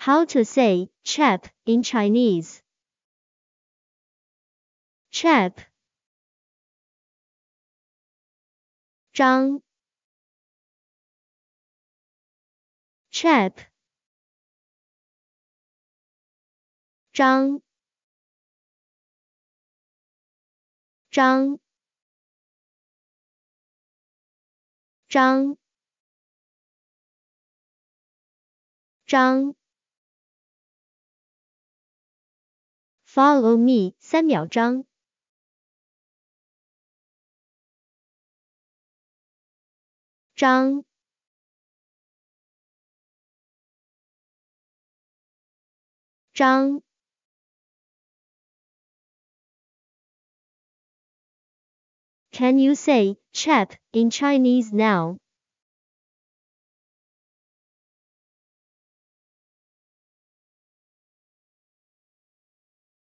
How to say chap in Chinese. Chap. Zhang. chap Zhang. Follow me 三秒章。张张，Can you say chap in Chinese now?